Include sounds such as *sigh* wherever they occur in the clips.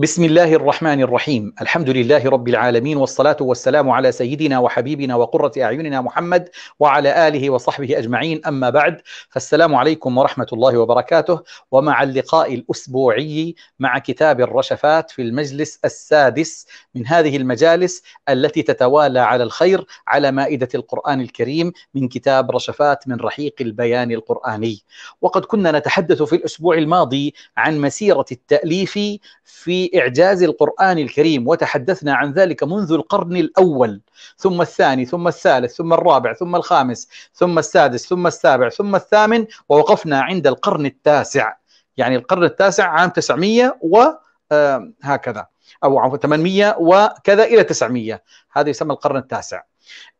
بسم الله الرحمن الرحيم الحمد لله رب العالمين والصلاة والسلام على سيدنا وحبيبنا وقرة أعيننا محمد وعلى آله وصحبه أجمعين أما بعد فالسلام عليكم ورحمة الله وبركاته ومع اللقاء الأسبوعي مع كتاب الرشفات في المجلس السادس من هذه المجالس التي تتوالى على الخير على مائدة القرآن الكريم من كتاب رشفات من رحيق البيان القرآني وقد كنا نتحدث في الأسبوع الماضي عن مسيرة التأليف في إعجاز القرآن الكريم وتحدثنا عن ذلك منذ القرن الأول ثم الثاني ثم الثالث ثم الرابع ثم الخامس ثم السادس ثم السابع ثم الثامن ووقفنا عند القرن التاسع يعني القرن التاسع عام 900 وهكذا آه، أو عفوا 800 وكذا إلى 900 هذا يسمى القرن التاسع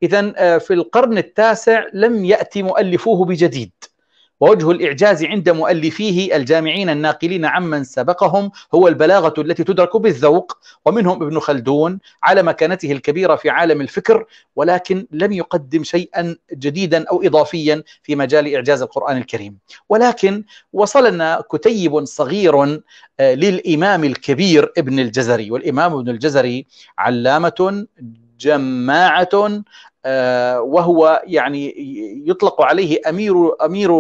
إذا آه، في القرن التاسع لم يأتي مؤلفوه بجديد ووجه الإعجاز عند مؤلفيه الجامعين الناقلين عمن سبقهم هو البلاغة التي تدرك بالذوق ومنهم ابن خلدون على مكانته الكبيرة في عالم الفكر ولكن لم يقدم شيئا جديدا أو إضافيا في مجال إعجاز القرآن الكريم ولكن وصلنا كتيب صغير آه، للإمام الكبير ابن الجزري والإمام ابن الجزري علامة جماعة آه، وهو يعني يطلق عليه امير امير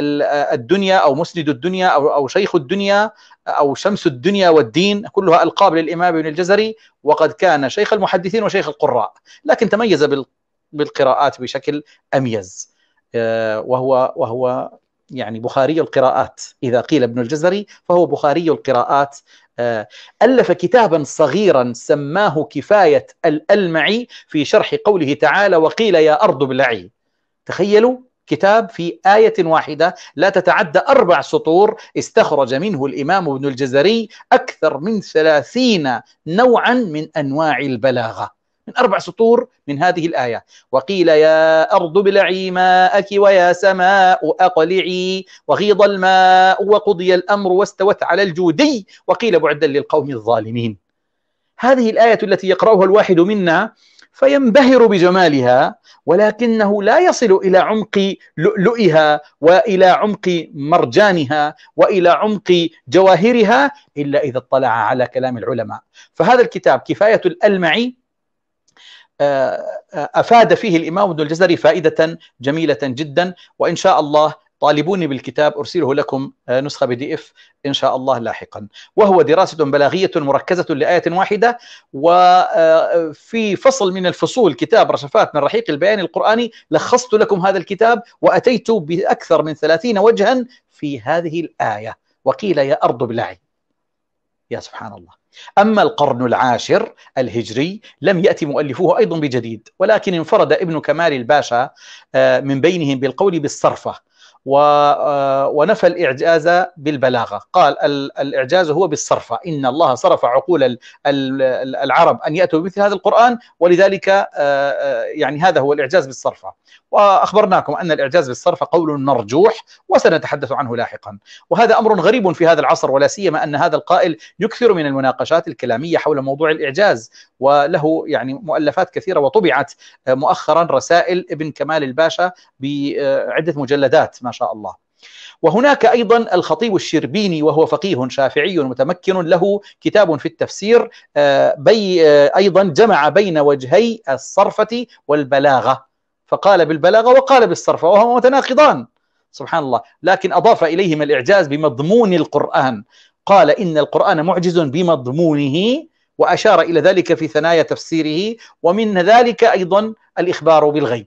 آه، الدنيا او مسند الدنيا او او شيخ الدنيا او شمس الدنيا والدين كلها القاب للامام ابن الجزري وقد كان شيخ المحدثين وشيخ القراء لكن تميز بالقراءات بشكل اميز آه، وهو وهو يعني بخاري القراءات إذا قيل ابن الجزري فهو بخاري القراءات آه، ألف كتابا صغيرا سماه كفاية الألمعي في شرح قوله تعالى وقيل يا أرض ابلعي تخيلوا كتاب في آية واحدة لا تتعدى أربع سطور استخرج منه الإمام ابن الجزري أكثر من ثلاثين نوعا من أنواع البلاغة من أربع سطور من هذه الآية وقيل يا أرض بلعي ماءك ويا سماء أقلعي وغيض الماء وقضي الأمر واستوت على الجودي وقيل بعدا للقوم الظالمين هذه الآية التي يقرأها الواحد منا فينبهر بجمالها ولكنه لا يصل الى عمق لؤلؤها والى عمق مرجانها والى عمق جواهرها الا اذا اطلع على كلام العلماء فهذا الكتاب كفايه الالمعي آه، آه، افاد فيه الامام ابن الجزري فائده جميله جدا وان شاء الله طالبوني بالكتاب ارسله لكم آه، نسخه بي دي اف ان شاء الله لاحقا وهو دراسه بلاغيه مركزه لايه واحده وفي فصل من الفصول كتاب رشفات من رحيق البيان القراني لخصت لكم هذا الكتاب واتيت باكثر من ثلاثين وجها في هذه الايه وقيل يا ارض بلعي يا سبحان الله أما القرن العاشر الهجري لم يأتي مؤلفوه أيضا بجديد ولكن انفرد ابن كمال الباشا آه، من بينهم بالقول بالصرفة آه، ونفى الإعجاز بالبلاغة قال الإعجاز هو بالصرفة إن الله صرف عقول العرب أن يأتوا بمثل هذا القرآن ولذلك آه، آه، يعني هذا هو الإعجاز بالصرفة وأخبرناكم أن الإعجاز بالصرفة قول مرجوح وسنتحدث عنه لاحقا وهذا أمر غريب في هذا العصر ولا سيما أن هذا القائل يكثر من المناقشات الكلامية حول موضوع الإعجاز وله يعني مؤلفات كثيرة وطبعت مؤخرا رسائل ابن كمال الباشا بعدة مجلدات ما ما شاء الله وهناك أيضا الخطيب الشربيني وهو فقيه شافعي متمكن له كتاب في التفسير آه، بي آه، أيضا جمع بين وجهي الصرفة والبلاغة فقال بالبلاغة وقال بالصرفة وهما متناقضان سبحان الله لكن أضاف إليهما الإعجاز بمضمون القرآن قال إن القرآن معجز بمضمونه وأشار إلى ذلك في ثنايا تفسيره ومن ذلك أيضا الإخبار بالغيب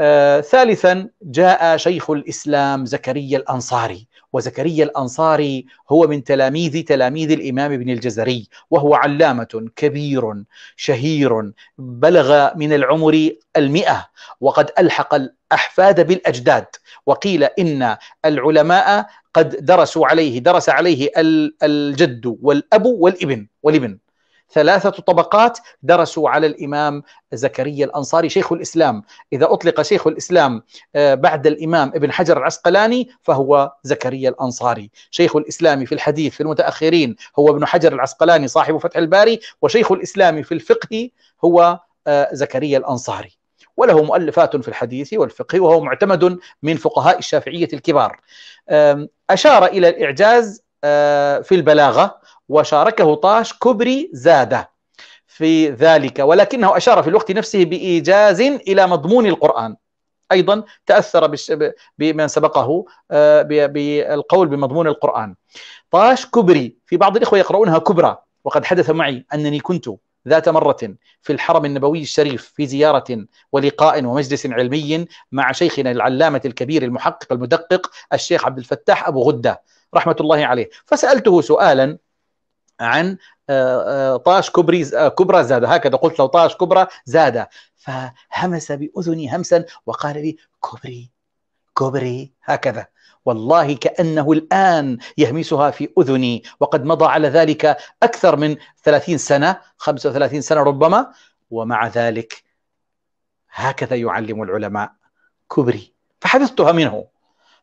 آه، ثالثا جاء شيخ الاسلام زكريا الانصاري وزكريا الانصاري هو من تلاميذ تلاميذ الامام ابن الجزري وهو علامه كبير شهير بلغ من العمر المئه وقد الحق الاحفاد بالاجداد وقيل ان العلماء قد درسوا عليه درس عليه الجد والاب والابن والابن ثلاثة طبقات درسوا على الإمام زكريا الأنصاري شيخ الإسلام إذا أطلق شيخ الإسلام آه، بعد الإمام ابن حجر العسقلاني فهو زكريا الأنصاري شيخ الإسلام في الحديث في المتأخرين هو ابن حجر العسقلاني صاحب فتح الباري وشيخ الإسلام في الفقه هو آه، زكريا الأنصاري وله مؤلفات في الحديث والفقه وهو معتمد من فقهاء الشافعية الكبار أشار إلى الإعجاز آه، في البلاغة وشاركه طاش كبري زاده في ذلك ولكنه أشار في الوقت نفسه بإيجاز إلى مضمون القرآن أيضا تأثر بمن سبقه آه، بالقول بمضمون القرآن طاش كبري في بعض الإخوة يقرؤونها كبرى وقد حدث معي أنني كنت ذات مرة في الحرم النبوي الشريف في زيارة ولقاء ومجلس علمي مع شيخنا العلامة الكبير المحقق المدقق الشيخ عبد الفتاح أبو غدة رحمة الله عليه فسألته سؤالا عن آه، آه، طاش كبري آه، كبرى زاد هكذا قلت لو طاش كبرى زاد فهمس بأذني همسا وقال لي كبري كبري هكذا والله كأنه الآن يهمسها في أذني وقد مضى على ذلك أكثر من 30 سنة 35 سنة ربما ومع ذلك هكذا يعلم العلماء كبري فحفظتها منه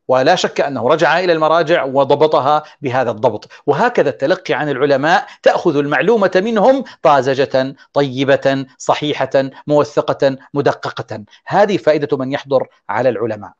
ولا شك انه رجع الى المراجع وضبطها بهذا الضبط، وهكذا التلقي عن العلماء تاخذ المعلومه منهم طازجه طيبه صحيحه موثقه مدققه، هذه فائده من يحضر على العلماء.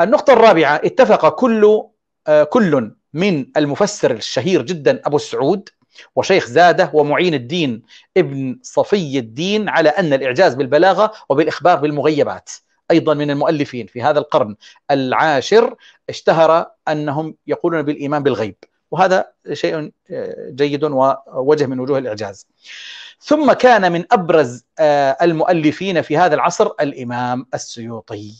النقطه الرابعه اتفق كل آه، كل من المفسر الشهير جدا ابو السعود وشيخ زاده ومعين الدين ابن صفي الدين على ان الاعجاز بالبلاغه وبالاخبار بالمغيبات ايضا من المؤلفين في هذا القرن العاشر اشتهر انهم يقولون بالايمان بالغيب وهذا شيء آه، جيد ووجه من وجوه الاعجاز. ثم كان من ابرز آه، المؤلفين في هذا العصر الامام السيوطي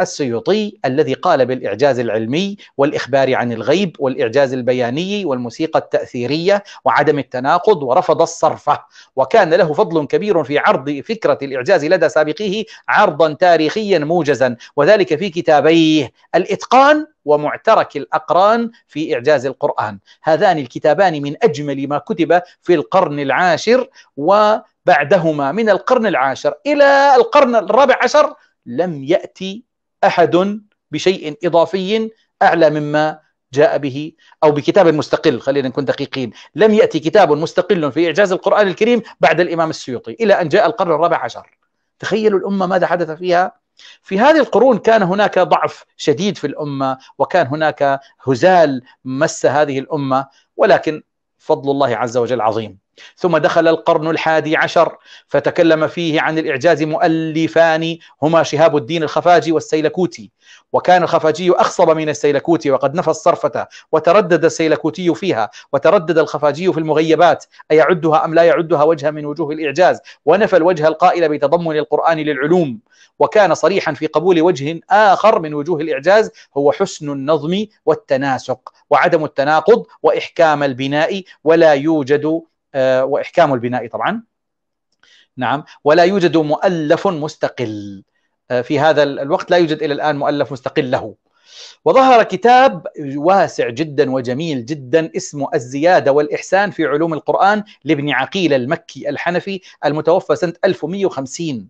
السيوطي الذي قال بالإعجاز العلمي والإخبار عن الغيب والإعجاز البياني والموسيقى التأثيرية وعدم التناقض ورفض الصرفة وكان له فضل كبير في عرض فكرة الإعجاز لدى سابقيه عرضا تاريخيا موجزا وذلك في كتابيه الإتقان ومعترك الأقران في إعجاز القرآن هذان الكتابان من أجمل ما كتب في القرن العاشر وبعدهما من القرن العاشر إلى القرن الرابع عشر لم يأتي احد بشيء اضافي اعلى مما جاء به او بكتاب مستقل خلينا نكون دقيقين، لم ياتي كتاب مستقل في اعجاز القران الكريم بعد الامام السيوطي الى ان جاء القرن الرابع عشر. تخيلوا الامه ماذا حدث فيها؟ في هذه القرون كان هناك ضعف شديد في الامه وكان هناك هزال مس هذه الامه ولكن فضل الله عز وجل عظيم. ثم دخل القرن الحادي عشر فتكلم فيه عن الإعجاز مؤلفان هما شهاب الدين الخفاجي والسيلكوتي وكان الخفاجي أخصب من السيلكوتي وقد نفى الصرفة وتردد السيلكوتي فيها وتردد الخفاجي في المغيبات أيعدها أم لا يعدها وجها من وجوه الإعجاز ونفى الوجه القائل بتضمن القرآن للعلوم وكان صريحا في قبول وجه آخر من وجوه الإعجاز هو حسن النظم والتناسق وعدم التناقض وإحكام البناء ولا يوجد آه، واحكام البناء طبعا نعم ولا يوجد مؤلف مستقل آه، في هذا الوقت لا يوجد الى الان مؤلف مستقل له وظهر كتاب واسع جدا وجميل جدا اسمه الزيادة والإحسان في علوم القرآن لابن عقيل المكي الحنفي المتوفى سنة 1150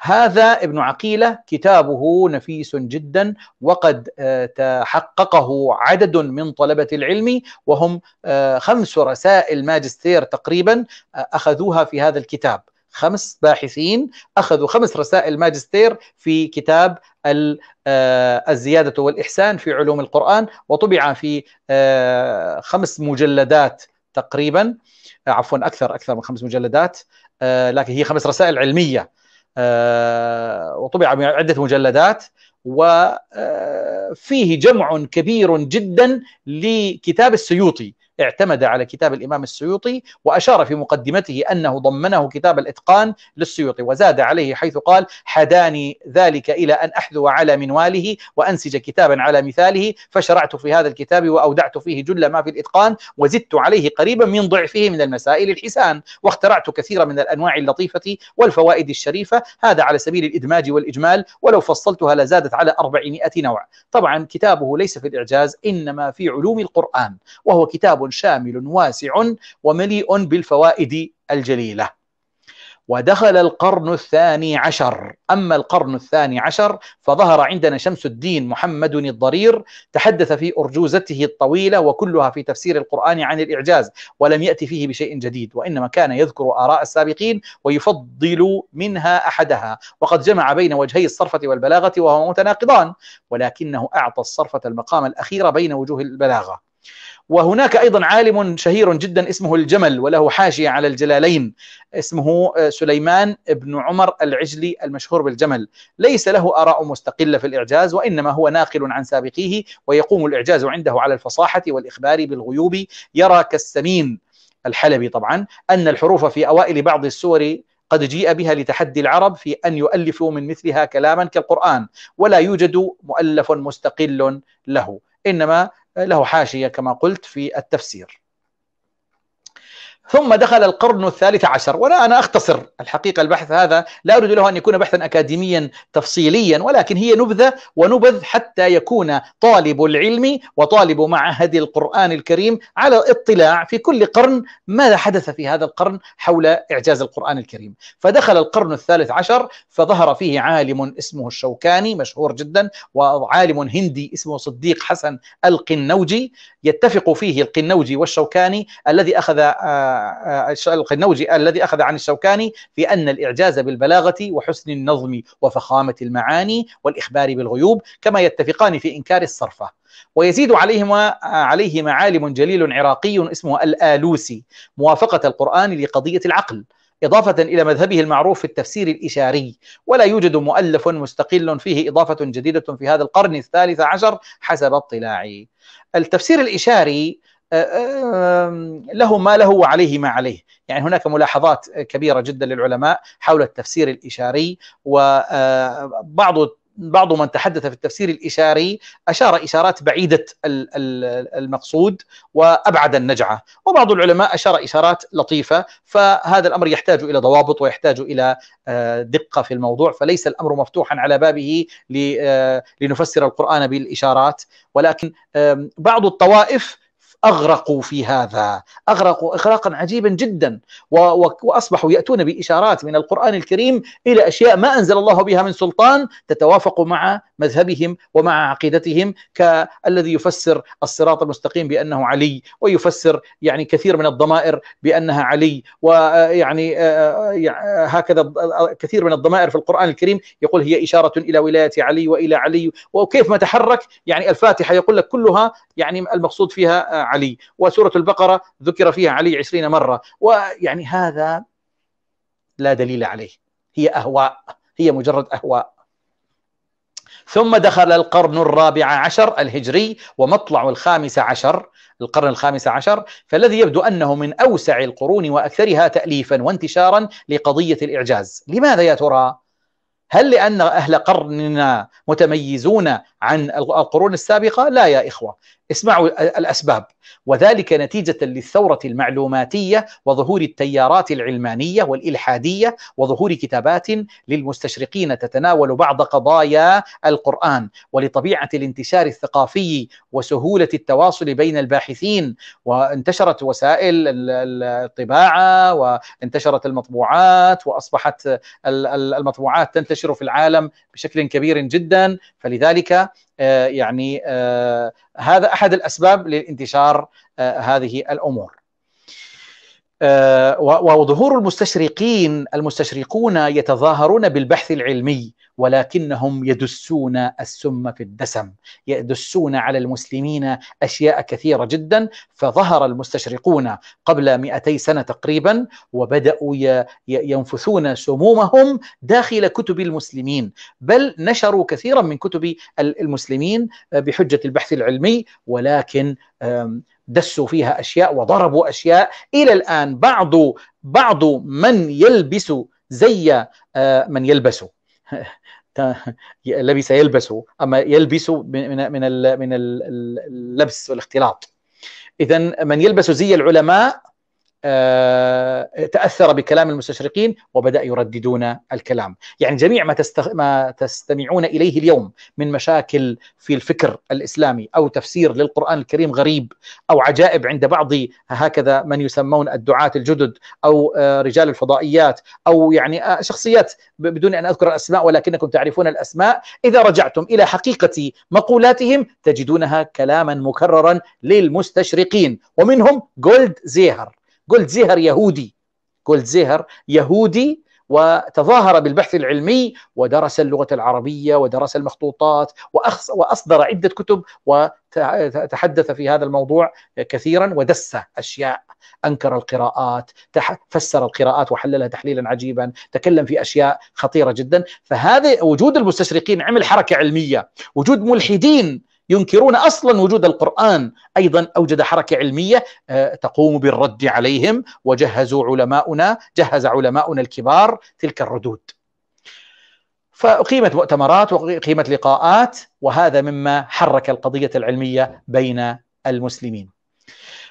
هذا ابن عقيلة كتابه نفيس جدا وقد آه، تحققه عدد من طلبة العلم وهم آه، خمس رسائل ماجستير تقريبا آه، أخذوها في هذا الكتاب خمس باحثين اخذوا خمس رسائل ماجستير في كتاب آه، الزياده والاحسان في علوم القران وطبع في آه، خمس مجلدات تقريبا آه، عفوا اكثر اكثر من خمس مجلدات لكن هي خمس رسائل علميه وطبع بعده عده مجلدات وفيه جمع كبير جدا لكتاب السيوطي اعتمد على كتاب الإمام السيوطي وأشار في مقدمته أنه ضمنه كتاب الإتقان للسيوطي وزاد عليه حيث قال حداني ذلك إلى أن أحذو على منواله وأنسج كتابا على مثاله فشرعت في هذا الكتاب وأودعت فيه جل ما في الإتقان وزدت عليه قريبا من ضعفه من المسائل الحسان واخترعت كثيرا من الأنواع اللطيفة والفوائد الشريفة هذا على سبيل الإدماج والإجمال ولو فصلتها لزادت على 400 نوع طبعا كتابه ليس في الإعجاز إنما في علوم القرآن وهو كتاب شامل واسع ومليء بالفوائد الجليله ودخل القرن الثاني عشر أما القرن الثاني عشر فظهر عندنا شمس الدين محمد الضرير تحدث في أرجوزته الطويلة وكلها في تفسير القرآن عن الإعجاز ولم يأتي فيه بشيء جديد وإنما كان يذكر آراء السابقين ويفضل منها أحدها وقد جمع بين وجهي الصرفة والبلاغة وهما متناقضان ولكنه أعطى الصرفة المقام الأخير بين وجوه البلاغة وهناك أيضا عالم شهير جدا اسمه الجمل وله حاشية على الجلالين اسمه آه، سليمان بن عمر العجلي المشهور بالجمل ليس له آراء مستقلة في الإعجاز وإنما هو ناقل عن سابقيه ويقوم الإعجاز عنده على الفصاحة والإخبار بالغيوب يرى كالسمين الحلبي طبعا أن الحروف في أوائل بعض السور قد جيء بها لتحدي العرب في أن يؤلفوا من مثلها كلاما كالقرآن ولا يوجد مؤلف مستقل له إنما له حاشية كما قلت في التفسير ثم دخل القرن الثالث عشر ولا أنا أختصر الحقيقة البحث هذا لا أريد له أن يكون بحثا أكاديميا تفصيليا ولكن هي نبذة ونبذ حتى يكون طالب العلم وطالب معهد القرآن الكريم على اطلاع في كل قرن ماذا حدث في هذا القرن حول إعجاز القرآن الكريم فدخل القرن الثالث عشر فظهر فيه عالم اسمه الشوكاني مشهور جدا وعالم هندي اسمه صديق حسن القنوجي يتفق فيه القنوجي والشوكاني الذي أخذ آه، القنوجي الذي أخذ عن الشوكاني في أن الإعجاز بالبلاغة وحسن النظم وفخامة المعاني والإخبار بالغيوب كما يتفقان في إنكار الصرفة ويزيد عليهما عليه معالم جليل عراقي اسمه الآلوسي موافقة القرآن لقضية العقل إضافة إلى مذهبه المعروف في التفسير الإشاري ولا يوجد مؤلف مستقل فيه إضافة جديدة في هذا القرن الثالث عشر حسب اطلاعي التفسير الإشاري آه، له ما له وعليه ما عليه يعني هناك ملاحظات كبيرة جدا للعلماء حول التفسير الإشاري وبعض آه، بعض من تحدث في التفسير الإشاري أشار إشارات بعيدة المقصود وأبعد النجعة وبعض العلماء أشار إشارات لطيفة فهذا الأمر يحتاج إلى ضوابط ويحتاج إلى آه، دقة في الموضوع فليس الأمر مفتوحا على بابه لنفسر القرآن بالإشارات ولكن بعض الطوائف اغرقوا في هذا اغرقوا اغراقا عجيبا جدا واصبحوا ياتون باشارات من القران الكريم الى اشياء ما انزل الله بها من سلطان تتوافق مع مذهبهم ومع عقيدتهم كالذي يفسر الصراط المستقيم بانه علي ويفسر يعني كثير من الضمائر بانها علي ويعني آه، آه، آه، هكذا كثير من الضمائر في القران الكريم يقول هي اشاره الى ولايه علي والى علي وكيف ما تحرك يعني الفاتحه يقول لك كلها يعني المقصود فيها علي وسورة البقرة ذكر فيها علي عشرين مرة ويعني هذا لا دليل عليه هي أهواء هي مجرد أهواء ثم دخل القرن الرابع عشر الهجري ومطلع الخامس عشر القرن الخامس عشر فالذي يبدو أنه من أوسع القرون وأكثرها تأليفا وانتشارا لقضية الإعجاز لماذا يا ترى؟ هل لأن أهل قرننا متميزون عن القرون السابقة لا يا إخوة اسمعوا الأسباب وذلك نتيجة للثورة المعلوماتية وظهور التيارات العلمانية والإلحادية وظهور كتابات للمستشرقين تتناول بعض قضايا القرآن ولطبيعة الانتشار الثقافي وسهولة التواصل بين الباحثين وانتشرت وسائل الطباعة وانتشرت المطبوعات وأصبحت المطبوعات تنتشر في العالم بشكل كبير جدا فلذلك آه، يعني آه، هذا احد الاسباب لانتشار آه، هذه الامور آه، وظهور المستشرقين المستشرقون يتظاهرون بالبحث العلمي ولكنهم يدسون السم في الدسم يدسون على المسلمين أشياء كثيرة جدا فظهر المستشرقون قبل 200 سنة تقريبا وبدأوا ينفثون سمومهم داخل كتب المسلمين بل نشروا كثيرا من كتب المسلمين بحجة البحث العلمي ولكن دسوا فيها اشياء وضربوا اشياء الى الان بعض بعض من يلبس زي آه، من يلبس *laughs* لبس يلبس اما يلبس من من من اللبس والاختلاط اذا من يلبس زي العلماء آه، تاثر بكلام المستشرقين وبدا يرددون الكلام، يعني جميع ما تستغ... ما تستمعون اليه اليوم من مشاكل في الفكر الاسلامي او تفسير للقران الكريم غريب او عجائب عند بعض هكذا من يسمون الدعاة الجدد او آه، رجال الفضائيات او يعني آه، شخصيات بدون ان اذكر الاسماء ولكنكم تعرفون الاسماء، اذا رجعتم الى حقيقه مقولاتهم تجدونها كلاما مكررا للمستشرقين ومنهم جولد زيهر جولد زيهر يهودي جولد زيهر يهودي وتظاهر بالبحث العلمي ودرس اللغة العربية ودرس المخطوطات وأصدر عدة كتب وتحدث في هذا الموضوع كثيرا ودس أشياء أنكر القراءات فسر القراءات وحللها تحليلا عجيبا تكلم في أشياء خطيرة جدا فهذا وجود المستشرقين عمل حركة علمية وجود ملحدين ينكرون اصلا وجود القران ايضا اوجد حركه علميه آه، تقوم بالرد عليهم وجهزوا علماؤنا جهز علماؤنا الكبار تلك الردود فأقيمت مؤتمرات وأقيمت لقاءات وهذا مما حرك القضية العلمية بين المسلمين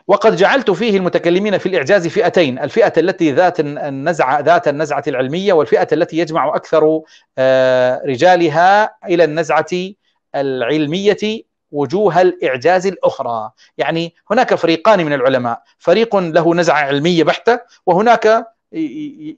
وقد جعلت فيه المتكلمين في الإعجاز فئتين الفئة التي ذات النزعة ذات النزعة العلمية والفئة التي يجمع أكثر آه، رجالها إلى النزعة العلمية وجوه الإعجاز الأخرى يعني هناك فريقان من العلماء فريق له نزعة علمية بحتة وهناك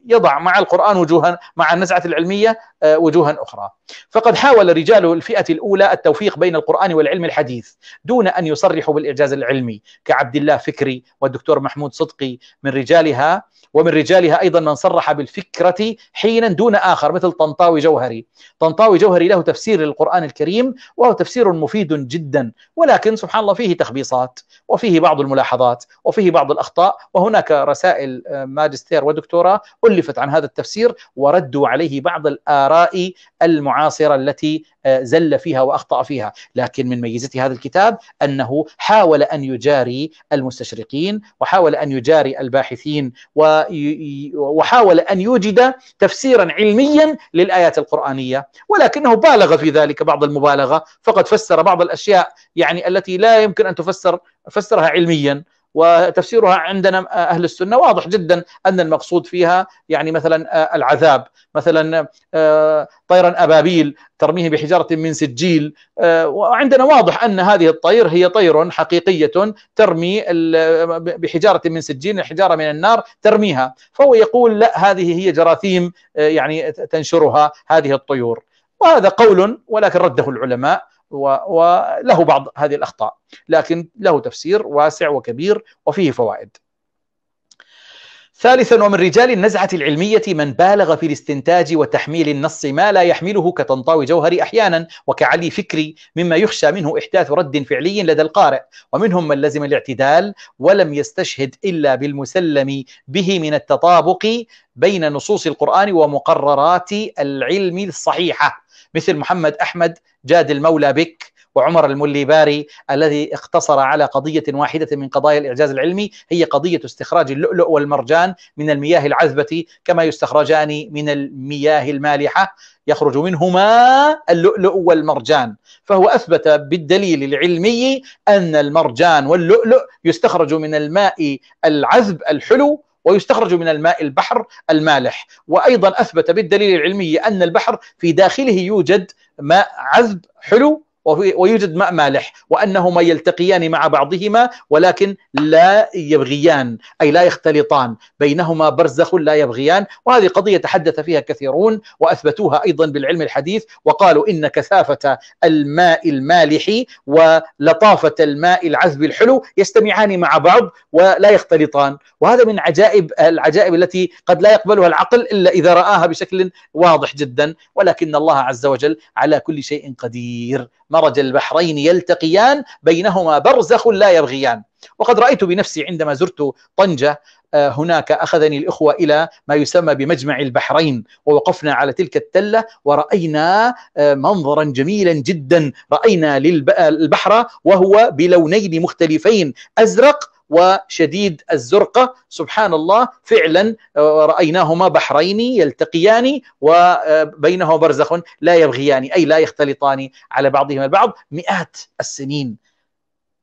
يضع مع القرآن وجوها مع النزعة العلمية آه، وجوها أخرى فقد حاول رجال الفئة الأولى التوفيق بين القرآن والعلم الحديث دون أن يصرحوا بالإعجاز العلمي كعبد الله فكري والدكتور محمود صدقي من رجالها ومن رجالها أيضا من صرح بالفكرة حينا دون آخر مثل طنطاوي جوهري طنطاوي جوهري له تفسير للقرآن الكريم وهو تفسير مفيد جدا ولكن سبحان الله فيه تخبيصات وفيه بعض الملاحظات وفيه بعض الأخطاء وهناك رسائل آه، ماجستير دكتوراه ألفت عن هذا التفسير وردوا عليه بعض الآراء المعاصرة التي آه، زل فيها وأخطأ فيها لكن من ميزة هذا الكتاب أنه حاول أن يجاري المستشرقين وحاول أن يجاري الباحثين وحاول أن يوجد تفسيرا علميا للآيات القرآنية ولكنه بالغ في ذلك بعض المبالغة فقد فسر بعض الأشياء يعني التي لا يمكن أن تفسر فسرها علميا وتفسيرها عندنا آه، اهل السنه واضح جدا ان المقصود فيها يعني مثلا آه، العذاب مثلا آه، طيرا ابابيل ترميه بحجاره من سجيل وعندنا واضح ان هذه الطير هي طير حقيقيه ترمي بحجاره من سجيل حجاره من النار ترميها فهو يقول لا هذه هي جراثيم يعني تنشرها هذه الطيور وهذا قول ولكن رده العلماء وله بعض هذه الأخطاء لكن له تفسير واسع وكبير وفيه فوائد ثالثا ومن رجال النزعة العلمية من بالغ في الاستنتاج وتحميل النص ما لا يحمله كطنطاوي جوهري أحيانا وكعلي فكري مما يخشى منه إحداث رد فعلي لدى القارئ ومنهم من لزم الاعتدال ولم يستشهد إلا بالمسلم به من التطابق بين نصوص القرآن ومقررات العلم الصحيحة مثل محمد أحمد جاد المولى بك وعمر الملي باري الذي اقتصر على قضية واحدة من قضايا الإعجاز العلمي هي قضية استخراج اللؤلؤ والمرجان من المياه العذبة كما يستخرجان من المياه المالحة يخرج منهما اللؤلؤ والمرجان فهو أثبت بالدليل العلمي أن المرجان واللؤلؤ يستخرج من الماء العذب الحلو ويستخرج من الماء البحر المالح وأيضا أثبت بالدليل العلمي أن البحر في داخله يوجد ماء عذب حلو ويوجد ماء مالح وأنهما يلتقيان مع بعضهما ولكن لا يبغيان أي لا يختلطان بينهما برزخ لا يبغيان وهذه قضية تحدث فيها كثيرون وأثبتوها أيضا بالعلم الحديث وقالوا إن كثافة الماء المالح ولطافة الماء العذب الحلو يجتمعان مع بعض ولا يختلطان وهذا من عجائب العجائب التي قد لا يقبلها العقل إلا إذا رآها بشكل واضح جدا ولكن الله عز وجل على كل شيء قدير ما مرج البحرين يلتقيان بينهما برزخ لا يبغيان وقد رأيت بنفسي عندما زرت طنجة آه، هناك أخذني الإخوة إلى ما يسمى بمجمع البحرين ووقفنا على تلك التلة ورأينا آه، منظرا جميلا جدا رأينا آه، البحر وهو بلونين مختلفين أزرق وشديد الزرقة سبحان الله فعلا آه، رأيناهما بحرين يلتقيان وبينهما آه، برزخ لا يبغيان أي لا يختلطان على بعضهما البعض مئات السنين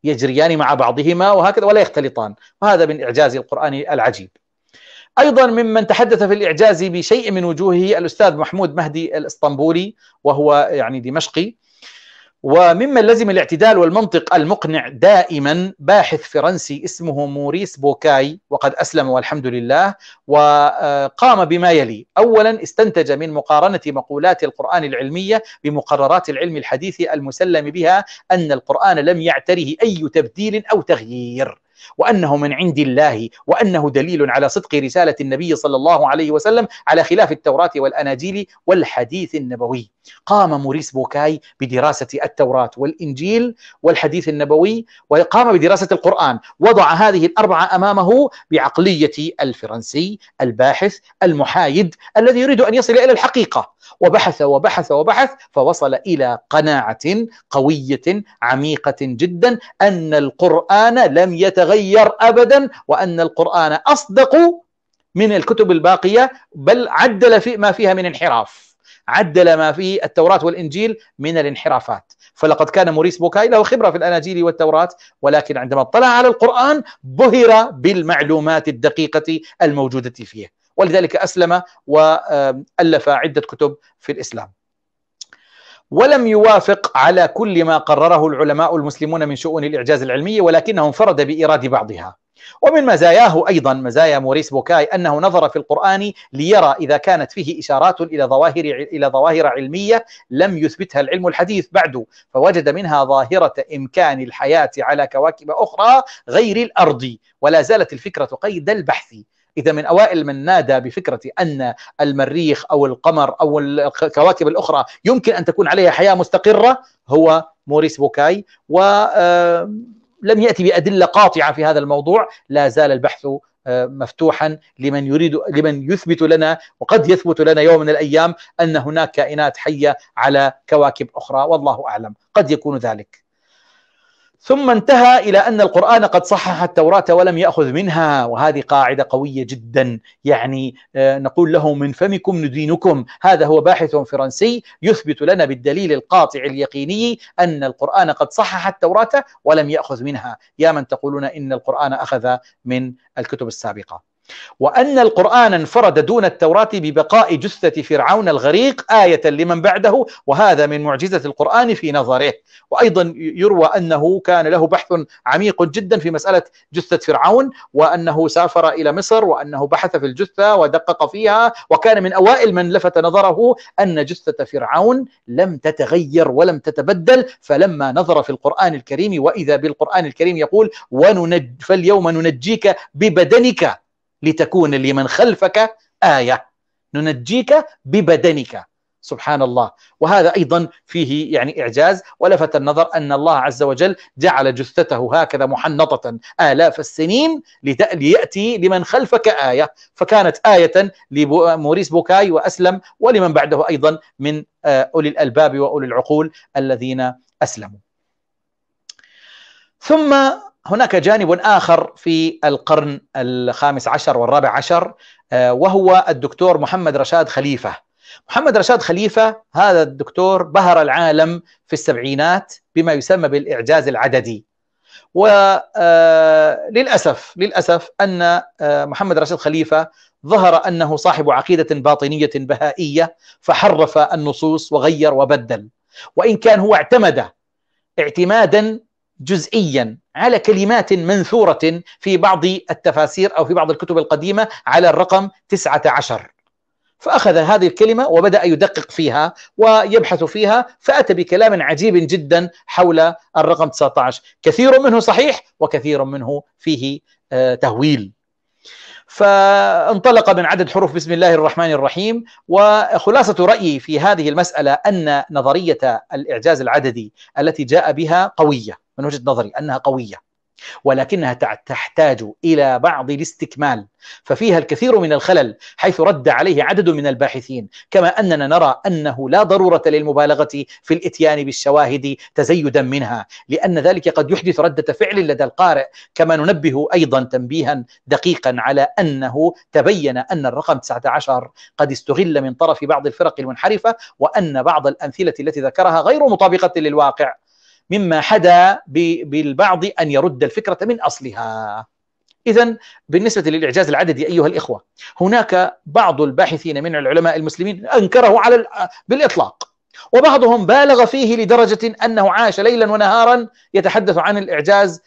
يجريان مع بعضهما وهكذا ولا يختلطان وهذا من إعجاز القرآن العجيب ايضا ممن تحدث في الاعجاز بشيء من وجوهه الاستاذ محمود مهدي الاسطنبولي وهو يعني دمشقي ومما لزم الاعتدال والمنطق المقنع دائما باحث فرنسي اسمه موريس بوكاي وقد اسلم والحمد لله وقام بما يلي اولا استنتج من مقارنه مقولات القران العلميه بمقررات العلم الحديث المسلم بها ان القران لم يعتره اي تبديل او تغيير وانه من عند الله وانه دليل على صدق رساله النبي صلى الله عليه وسلم على خلاف التوراه والاناجيل والحديث النبوي قام موريس بوكاي بدراسة التوراة والإنجيل والحديث النبوي وقام بدراسة القرآن وضع هذه الأربعة أمامه بعقلية الفرنسي الباحث المحايد الذي يريد أن يصل إلى الحقيقة وبحث وبحث وبحث فوصل إلى قناعة قوية عميقة جدا أن القرآن لم يتغير أبدا وأن القرآن أصدق من الكتب الباقية بل عدل في ما فيها من انحراف عدل ما في التوراة والإنجيل من الانحرافات فلقد كان موريس بوكاي له خبرة في الأناجيل والتوراة ولكن عندما اطلع على القرآن بهر بالمعلومات الدقيقة الموجودة فيه ولذلك أسلم وألف عدة كتب في الإسلام ولم يوافق على كل ما قرره العلماء المسلمون من شؤون الإعجاز العلمي ولكنه انفرد بإيراد بعضها ومن مزاياه أيضا مزايا موريس بوكاي أنه نظر في القرآن ليرى إذا كانت فيه إشارات إلى ظواهر إلى ظواهر علمية لم يثبتها العلم الحديث بعد فوجد منها ظاهرة إمكان الحياة على كواكب أخرى غير الأرض ولا زالت الفكرة قيد البحث إذا من أوائل من نادى بفكرة أن المريخ أو القمر أو الكواكب الأخرى يمكن أن تكون عليها حياة مستقرة هو موريس بوكاي و لم ياتي بادله قاطعه في هذا الموضوع لا زال البحث آه، مفتوحا لمن يريد لمن يثبت لنا وقد يثبت لنا يوم من الايام ان هناك كائنات حيه على كواكب اخرى والله اعلم قد يكون ذلك ثم انتهى إلى أن القرآن قد صحح التوراة ولم يأخذ منها وهذه قاعدة قوية جدا يعني آه، نقول له من فمكم ندينكم هذا هو باحث فرنسي يثبت لنا بالدليل القاطع اليقيني أن القرآن قد صحح التوراة ولم يأخذ منها يا من تقولون إن القرآن أخذ من الكتب السابقة وأن القرآن انفرد دون التوراة ببقاء جثة فرعون الغريق آية لمن بعده وهذا من معجزة القرآن في نظره وأيضا يروى أنه كان له بحث عميق جدا في مسألة جثة فرعون وأنه سافر إلى مصر وأنه بحث في الجثة ودقق فيها وكان من أوائل من لفت نظره أن جثة فرعون لم تتغير ولم تتبدل فلما نظر في القرآن الكريم وإذا بالقرآن الكريم يقول وننج فاليوم ننجيك ببدنك لتكون لمن خلفك آية ننجيك ببدنك سبحان الله وهذا أيضا فيه يعني إعجاز ولفت النظر أن الله عز وجل جعل جثته هكذا محنطة آلاف السنين ليأتي لمن خلفك آية فكانت آية لموريس بوكاي وأسلم ولمن بعده أيضا من آه، أولي الألباب وأولي العقول الذين أسلموا ثم هناك جانب آخر في القرن الخامس عشر والرابع عشر آه، وهو الدكتور محمد رشاد خليفة محمد رشاد خليفة هذا الدكتور بهر العالم في السبعينات بما يسمى بالإعجاز العددي وللأسف آه، للأسف أن آه، محمد رشاد خليفة ظهر أنه صاحب عقيدة باطنية بهائية فحرف النصوص وغير وبدل وإن كان هو اعتمد اعتمادا جزئيا على كلمات منثورة في بعض التفاسير أو في بعض الكتب القديمة على الرقم 19 فأخذ هذه الكلمة وبدأ يدقق فيها ويبحث فيها فأتى بكلام عجيب جدا حول الرقم 19 كثير منه صحيح وكثير منه فيه آه، تهويل فانطلق من عدد حروف بسم الله الرحمن الرحيم وخلاصة رأيي في هذه المسألة أن نظرية الإعجاز العددي التي جاء بها قوية من وجهة نظري أنها قوية ولكنها تحتاج الى بعض الاستكمال ففيها الكثير من الخلل حيث رد عليه عدد من الباحثين كما اننا نرى انه لا ضروره للمبالغه في الاتيان بالشواهد تزيدا منها لان ذلك قد يحدث رده فعل لدى القارئ كما ننبه ايضا تنبيها دقيقا على انه تبين ان الرقم 19 قد استغل من طرف بعض الفرق المنحرفه وان بعض الامثله التي ذكرها غير مطابقه للواقع مما حدا بالبعض أن يرد الفكرة من أصلها إذا بالنسبة للإعجاز العددي أيها الإخوة هناك بعض الباحثين من العلماء المسلمين أنكره على بالإطلاق وبعضهم بالغ فيه لدرجة أنه عاش ليلا ونهارا يتحدث عن الإعجاز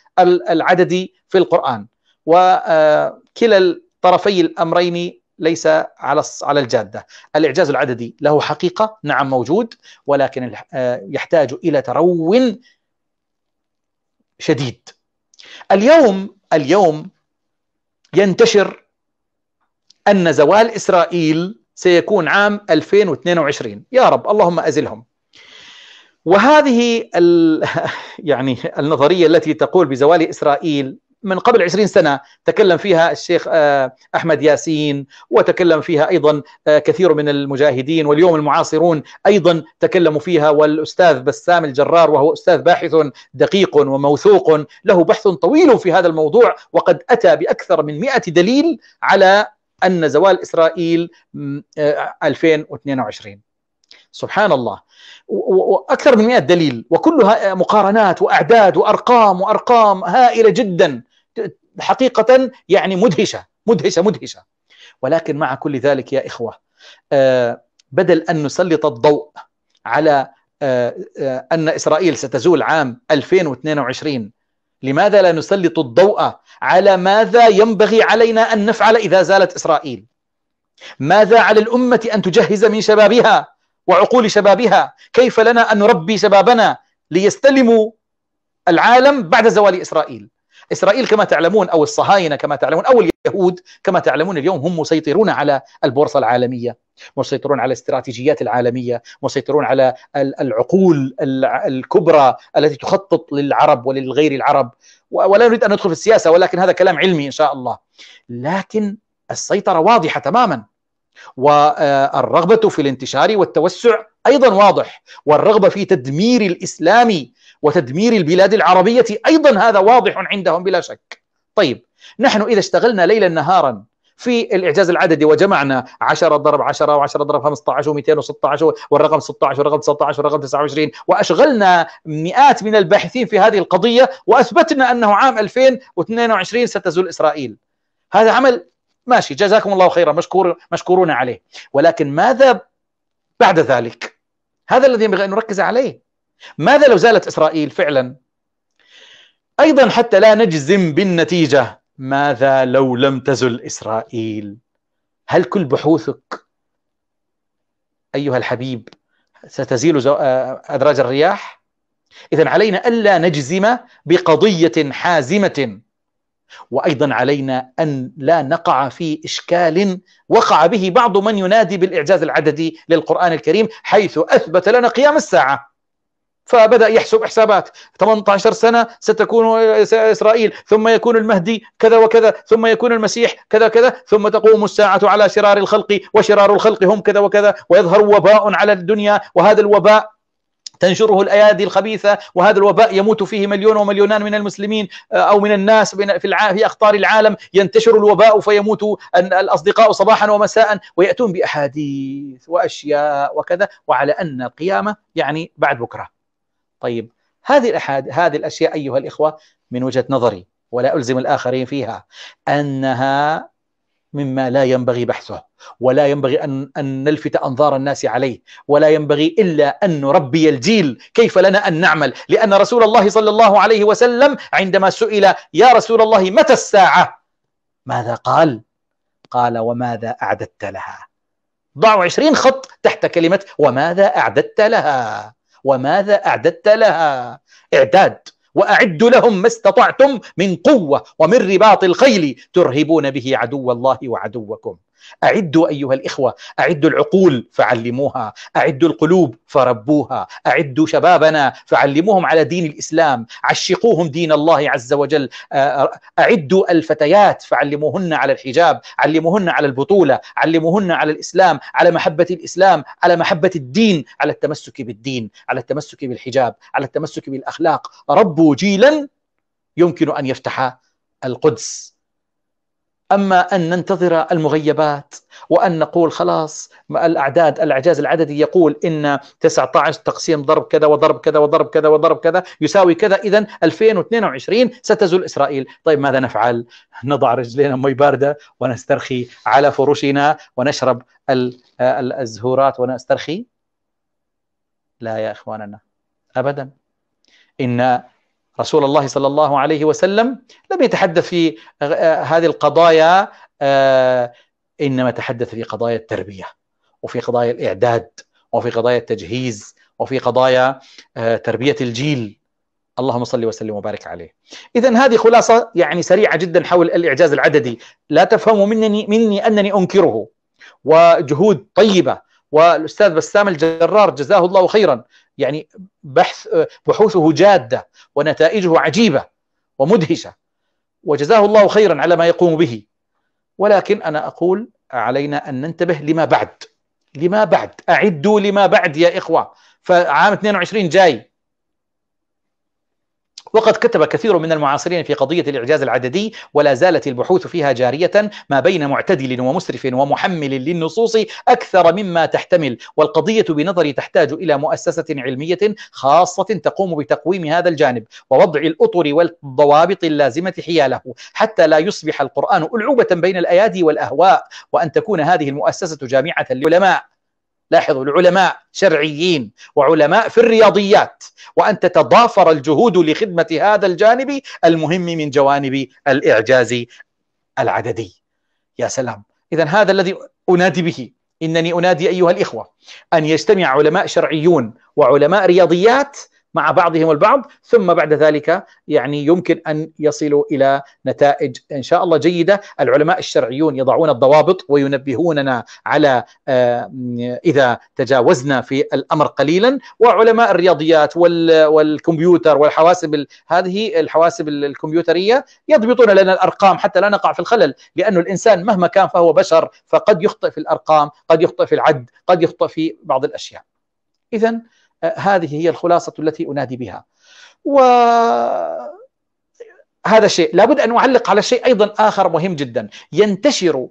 العددي في القرآن وكلا آه، طرفي الأمرين ليس على على الجاده. الاعجاز العددي له حقيقه نعم موجود ولكن آه، يحتاج الى ترو شديد. اليوم اليوم ينتشر ان زوال اسرائيل سيكون عام 2022 يا رب اللهم ازلهم وهذه *laughs* يعني النظريه التي تقول بزوال اسرائيل من قبل 20 سنه تكلم فيها الشيخ آه، احمد ياسين وتكلم فيها ايضا آه، كثير من المجاهدين واليوم المعاصرون ايضا تكلموا فيها والاستاذ بسام الجرار وهو استاذ باحث دقيق وموثوق له بحث طويل في هذا الموضوع وقد اتى باكثر من 100 دليل على ان زوال اسرائيل 2022 آه، سبحان الله واكثر من 100 دليل وكلها مقارنات واعداد وارقام وارقام هائله جدا حقيقه يعني مدهشه مدهشه مدهشه ولكن مع كل ذلك يا اخوه آه، بدل ان نسلط الضوء على آه، آه، ان اسرائيل ستزول عام 2022 لماذا لا نسلط الضوء على ماذا ينبغي علينا ان نفعل اذا زالت اسرائيل؟ ماذا على الامه ان تجهز من شبابها وعقول شبابها؟ كيف لنا ان نربي شبابنا ليستلموا العالم بعد زوال اسرائيل؟ إسرائيل كما تعلمون أو الصهاينة كما تعلمون أو اليهود كما تعلمون اليوم هم مسيطرون على البورصة العالمية مسيطرون على الاستراتيجيات العالمية مسيطرون على العقول الكبرى التي تخطط للعرب وللغير العرب ولا نريد أن ندخل في السياسة ولكن هذا كلام علمي إن شاء الله لكن السيطرة واضحة تماما والرغبة في الانتشار والتوسع أيضا واضح والرغبة في تدمير الإسلام وتدمير البلاد العربية أيضا هذا واضح عندهم بلا شك طيب نحن إذا اشتغلنا ليلا نهارا في الإعجاز العددي وجمعنا 10 ضرب 10 و10 ضرب 15 و216 والرقم 16 والرقم 19 والرقم 29 وأشغلنا مئات من الباحثين في هذه القضية وأثبتنا أنه عام 2022 ستزول إسرائيل هذا عمل ماشي جزاكم الله خيرا مشكور مشكورون عليه ولكن ماذا بعد ذلك هذا الذي ينبغي أن نركز عليه ماذا لو زالت إسرائيل فعلا أيضا حتى لا نجزم بالنتيجة ماذا لو لم تزل إسرائيل هل كل بحوثك أيها الحبيب ستزيل آه، أدراج الرياح إذا علينا ألا نجزم بقضية حازمة وأيضا علينا أن لا نقع في إشكال وقع به بعض من ينادي بالإعجاز العددي للقرآن الكريم حيث أثبت لنا قيام الساعة فبدأ يحسب حسابات 18 سنة ستكون إسرائيل ثم يكون المهدي كذا وكذا ثم يكون المسيح كذا كذا ثم تقوم الساعة على شرار الخلق وشرار الخلق هم كذا وكذا ويظهر وباء على الدنيا وهذا الوباء تنشره الايادي الخبيثه وهذا الوباء يموت فيه مليون ومليونان من المسلمين او من الناس في في اقطار العالم ينتشر الوباء فيموت الاصدقاء صباحا ومساء وياتون باحاديث واشياء وكذا وعلى ان القيامه يعني بعد بكره طيب هذه الأحاد هذه الأشياء أيها الإخوة من وجهة نظري ولا ألزم الآخرين فيها أنها مما لا ينبغي بحثه ولا ينبغي أن, أن نلفت أنظار الناس عليه ولا ينبغي إلا أن نربي الجيل كيف لنا أن نعمل لأن رسول الله صلى الله عليه وسلم عندما سئل يا رسول الله متى الساعة ماذا قال قال وماذا أعددت لها ضعوا عشرين خط تحت كلمة وماذا أعددت لها وماذا أعددت لها إعداد وأعد لهم ما استطعتم من قوة ومن رباط الخيل ترهبون به عدو الله وعدوكم أعدوا أيها الإخوة أعدوا العقول فعلموها أعدوا القلوب فربوها أعدوا شبابنا فعلموهم على دين الإسلام عشقوهم دين الله عز وجل آه، آه، أعدوا الفتيات فعلموهن على الحجاب علموهن على البطولة علموهن على الإسلام على محبة الإسلام على محبة الدين على التمسك بالدين على التمسك بالحجاب على التمسك بالأخلاق ربوا جيلا يمكن أن يفتح القدس أما أن ننتظر المغيبات وأن نقول خلاص الأعداد الإعجاز العددي يقول إن 19 تقسيم ضرب كذا وضرب كذا وضرب كذا وضرب كذا يساوي كذا إذا 2022 ستزول إسرائيل طيب ماذا نفعل؟ نضع رجلينا مي باردة ونسترخي على فرشنا ونشرب الزهورات آه، ونسترخي لا يا إخواننا أبدا إن رسول الله صلى الله عليه وسلم لم يتحدث في هذه القضايا انما تحدث في قضايا التربيه وفي قضايا الاعداد وفي قضايا التجهيز وفي قضايا تربيه الجيل اللهم صل وسلم وبارك عليه. اذا هذه خلاصه يعني سريعه جدا حول الاعجاز العددي، لا تفهموا مني مني انني انكره وجهود طيبه والاستاذ بسام الجرار جزاه الله خيرا يعني بحث آه، بحوثه جادة ونتائجه عجيبة ومدهشة وجزاه الله خيرا على ما يقوم به ولكن أنا أقول علينا أن ننتبه لما بعد لما بعد أعدوا لما بعد يا إخوة فعام 22 جاي وقد كتب كثير من المعاصرين في قضية الإعجاز العددي ولا زالت البحوث فيها جارية ما بين معتدل ومسرف ومحمل للنصوص أكثر مما تحتمل والقضية بنظري تحتاج إلى مؤسسة علمية خاصة تقوم بتقويم هذا الجانب ووضع الأطر والضوابط اللازمة حياله حتى لا يصبح القرآن ألعوبة بين الأيادي والأهواء وأن تكون هذه المؤسسة جامعة للعلماء لاحظوا العلماء شرعيين وعلماء في الرياضيات وان تتضافر الجهود لخدمه هذا الجانب المهم من جوانب الاعجاز العددي يا سلام اذا هذا الذي انادي به انني انادي ايها الاخوه ان يجتمع علماء شرعيون وعلماء رياضيات مع بعضهم البعض ثم بعد ذلك يعني يمكن ان يصلوا الى نتائج ان شاء الله جيده، العلماء الشرعيون يضعون الضوابط وينبهوننا على آه، اذا تجاوزنا في الامر قليلا، وعلماء الرياضيات والكمبيوتر والحواسب هذه الحواسب الكمبيوتريه يضبطون لنا الارقام حتى لا نقع في الخلل، لأن الانسان مهما كان فهو بشر فقد يخطئ في الارقام، قد يخطئ في العد، قد يخطئ في بعض الاشياء. اذا هذه هي الخلاصة التي أنادي بها و هذا شيء لابد أن أعلق على شيء أيضا آخر مهم جدا ينتشر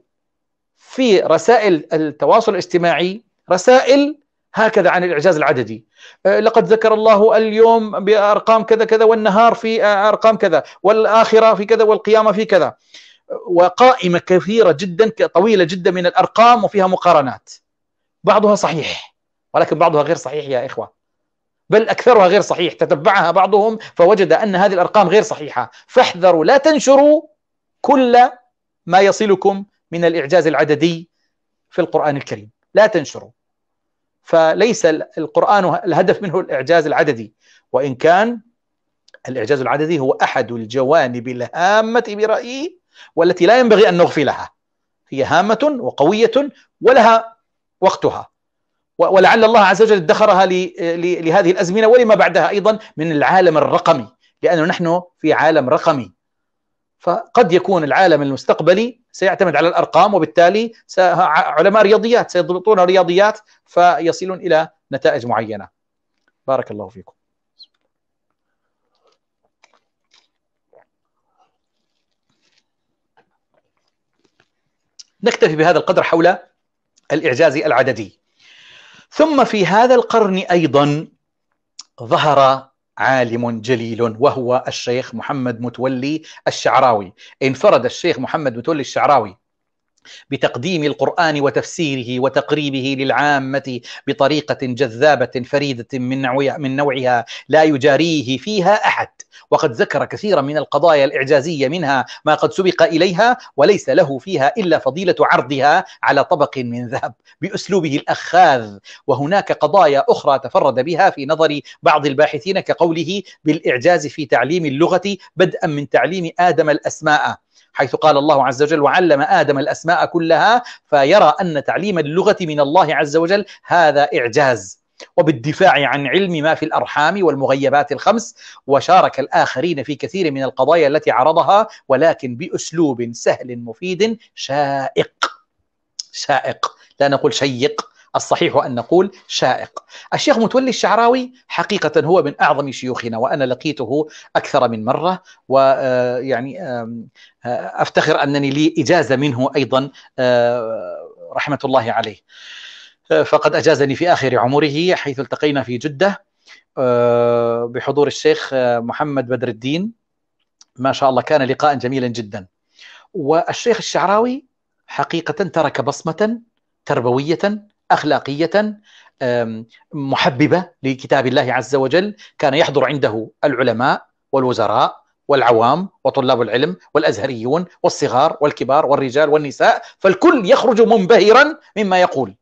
في رسائل التواصل الاجتماعي رسائل هكذا عن الإعجاز العددي أه، لقد ذكر الله اليوم بأرقام كذا كذا والنهار في أه، أرقام كذا والآخرة في كذا والقيامة في كذا وقائمة كثيرة جدا طويلة جدا من الأرقام وفيها مقارنات بعضها صحيح ولكن بعضها غير صحيح يا إخوة بل أكثرها غير صحيح تتبعها بعضهم فوجد أن هذه الأرقام غير صحيحة فاحذروا لا تنشروا كل ما يصلكم من الإعجاز العددي في القرآن الكريم لا تنشروا فليس القرآن الهدف منه الإعجاز العددي وإن كان الإعجاز العددي هو أحد الجوانب الهامة برأيي والتي لا ينبغي أن نغفلها هي هامة وقوية ولها وقتها ولعل الله عز وجل ادخرها لهذه الازمنه ولما بعدها ايضا من العالم الرقمي لانه نحن في عالم رقمي فقد يكون العالم المستقبلي سيعتمد على الارقام وبالتالي علماء رياضيات سيضبطون الرياضيات فيصلون الى نتائج معينه. بارك الله فيكم. نكتفي بهذا القدر حول الاعجاز العددي. ثم في هذا القرن ايضا ظهر عالم جليل وهو الشيخ محمد متولي الشعراوي انفرد الشيخ محمد متولي الشعراوي بتقديم القرآن وتفسيره وتقريبه للعامة بطريقة جذابة فريدة من نوعها لا يجاريه فيها أحد وقد ذكر كثيرا من القضايا الإعجازية منها ما قد سبق إليها وليس له فيها إلا فضيلة عرضها على طبق من ذهب بأسلوبه الأخاذ وهناك قضايا أخرى تفرد بها في نظر بعض الباحثين كقوله بالإعجاز في تعليم اللغة بدءا من تعليم آدم الأسماء حيث قال الله عز وجل وعلم آدم الأسماء كلها فيرى أن تعليم اللغة من الله عز وجل هذا إعجاز وبالدفاع عن علم ما في الارحام والمغيبات الخمس وشارك الاخرين في كثير من القضايا التي عرضها ولكن باسلوب سهل مفيد شائق شائق لا نقول شيق الصحيح أن نقول شائق الشيخ متولي الشعراوي حقيقة هو من أعظم شيوخنا وأنا لقيته أكثر من مرة ويعني آه، آه، أفتخر أنني لي إجازة منه أيضا آه، رحمة الله عليه فقد أجازني في آخر عمره حيث التقينا في جدة آه، بحضور الشيخ آه، محمد بدر الدين ما شاء الله كان لقاء جميلا جدا والشيخ الشعراوي حقيقة ترك بصمة تربوية أخلاقية محببة لكتاب الله عز وجل كان يحضر عنده العلماء والوزراء والعوام وطلاب العلم والازهريون والصغار والكبار والرجال والنساء فالكل يخرج منبهرا مما يقول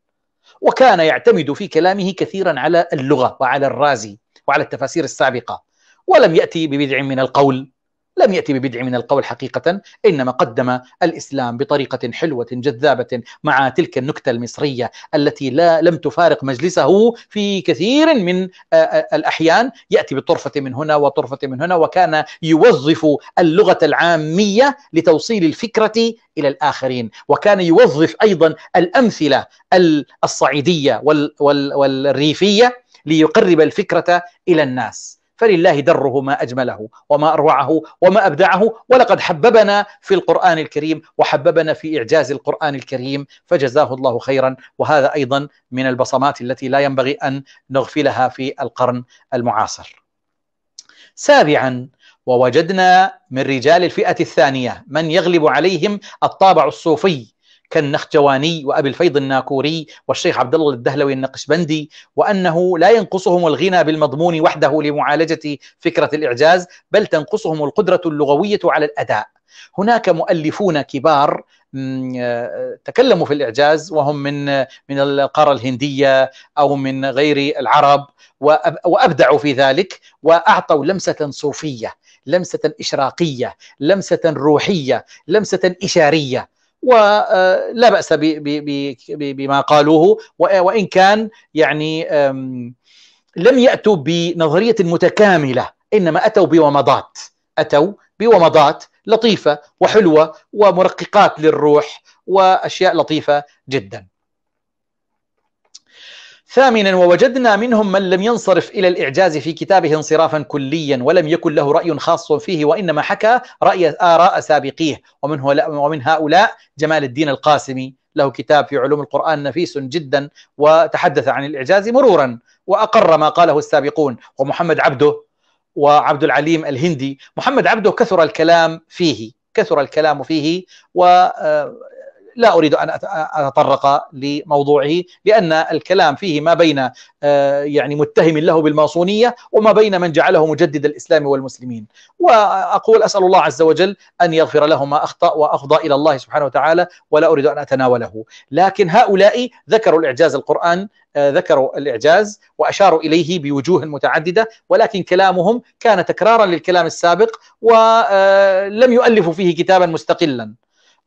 وكان يعتمد في كلامه كثيرا على اللغة وعلى الرازي وعلى التفاسير السابقة ولم يأتي ببدع من القول لم يأتي ببدع من القول حقيقة إنما قدم الإسلام بطريقة حلوة جذابة مع تلك النكتة المصرية التي لا لم تفارق مجلسه في كثير من آه، آه، الأحيان يأتي بطرفة من هنا وطرفة من هنا وكان يوظف اللغة العامية لتوصيل الفكرة إلى الآخرين وكان يوظف أيضا الأمثلة الصعيدية والريفية ليقرب الفكرة إلى الناس فلله دره ما اجمله وما اروعه وما ابدعه ولقد حببنا في القران الكريم وحببنا في اعجاز القران الكريم فجزاه الله خيرا وهذا ايضا من البصمات التي لا ينبغي ان نغفلها في القرن المعاصر. سابعا ووجدنا من رجال الفئه الثانيه من يغلب عليهم الطابع الصوفي كالنخجواني وابي الفيض الناكوري والشيخ عبد الله الدهلوي النقشبندي وانه لا ينقصهم الغنى بالمضمون وحده لمعالجه فكره الاعجاز بل تنقصهم القدره اللغويه على الاداء. هناك مؤلفون كبار تكلموا في الاعجاز وهم من من القاره الهنديه او من غير العرب وابدعوا في ذلك واعطوا لمسه صوفيه، لمسه اشراقيه، لمسه روحيه، لمسه اشاريه. ولا آه، باس بما قالوه آه، وان كان يعني لم ياتوا بنظريه متكامله انما اتوا بومضات اتوا بومضات لطيفه وحلوه ومرققات للروح واشياء لطيفه جدا ثامنا ووجدنا منهم من لم ينصرف إلى الإعجاز في كتابه انصرافا كليا ولم يكن له رأي خاص فيه وإنما حكى رأي آراء سابقيه ومن, ومن هؤلاء جمال الدين القاسمي له كتاب في علوم القرآن نفيس جدا وتحدث عن الإعجاز مرورا وأقر ما قاله السابقون ومحمد عبده وعبد العليم الهندي محمد عبده كثر الكلام فيه كثر الكلام فيه و آه، لا اريد ان اتطرق لموضوعه لان الكلام فيه ما بين آه، يعني متهم له بالماصونيه وما بين من جعله مجدد الاسلام والمسلمين واقول اسال الله عز وجل ان يغفر له ما اخطا وافضى الى الله سبحانه وتعالى ولا اريد ان اتناوله لكن هؤلاء ذكروا الاعجاز القران آه، ذكروا الاعجاز واشاروا اليه بوجوه متعدده ولكن كلامهم كان تكرارا للكلام السابق ولم آه، يؤلفوا فيه كتابا مستقلا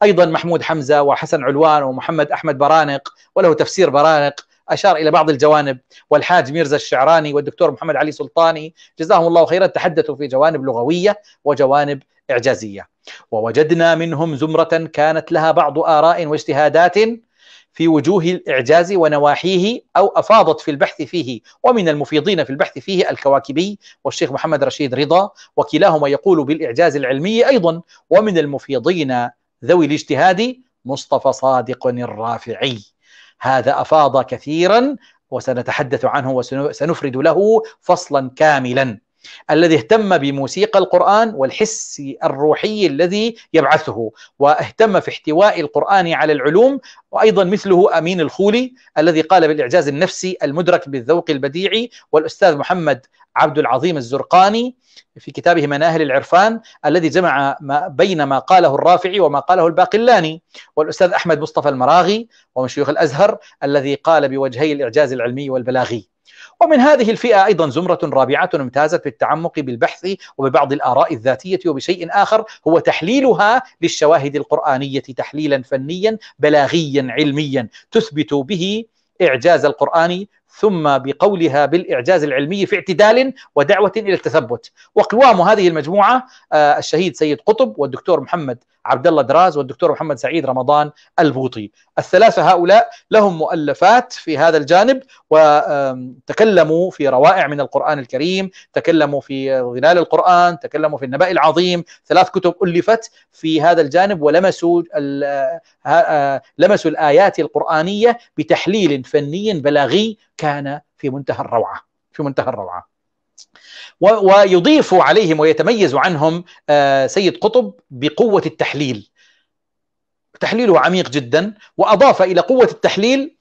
ايضا محمود حمزه وحسن علوان ومحمد احمد برانق وله تفسير برانق اشار الى بعض الجوانب والحاج ميرزا الشعراني والدكتور محمد علي سلطاني جزاهم الله خيرا تحدثوا في جوانب لغويه وجوانب اعجازيه ووجدنا منهم زمره كانت لها بعض اراء واجتهادات في وجوه الاعجاز ونواحيه او افاضت في البحث فيه ومن المفيضين في البحث فيه الكواكبي والشيخ محمد رشيد رضا وكلاهما يقول بالاعجاز العلمي ايضا ومن المفيضين ذوي الاجتهاد مصطفى صادق الرافعي هذا أفاض كثيرا وسنتحدث عنه وسنفرد له فصلا كاملا الذي اهتم بموسيقى القرآن والحس الروحي الذي يبعثه واهتم في احتواء القرآن على العلوم وأيضا مثله أمين الخولي الذي قال بالإعجاز النفسي المدرك بالذوق البديعي والأستاذ محمد عبد العظيم الزرقاني في كتابه مناهل العرفان الذي جمع ما بين ما قاله الرافعي وما قاله الباقلاني والأستاذ أحمد مصطفى المراغي ومن شيوخ الأزهر الذي قال بوجهي الإعجاز العلمي والبلاغي ومن هذه الفئة أيضا زمرة رابعة امتازت بالتعمق بالبحث وببعض الآراء الذاتية وبشيء آخر هو تحليلها للشواهد القرآنية تحليلا فنيا بلاغيا علميا تثبت به إعجاز القرآن ثم بقولها بالإعجاز العلمي في اعتدال ودعوة إلى التثبت وقوام هذه المجموعة آه، الشهيد سيد قطب والدكتور محمد عبد الله دراز والدكتور محمد سعيد رمضان البوطي الثلاثة هؤلاء لهم مؤلفات في هذا الجانب وتكلموا في روائع من القرآن الكريم تكلموا في ظلال القرآن تكلموا في النبأ العظيم ثلاث كتب ألفت في هذا الجانب ولمسوا آه، آه، لمسوا الآيات القرآنية بتحليل فني بلاغي كان في منتهى الروعه في منتهى الروعه ويضيف عليهم ويتميز عنهم آه، سيد قطب بقوه التحليل تحليله عميق جدا واضاف الى قوه التحليل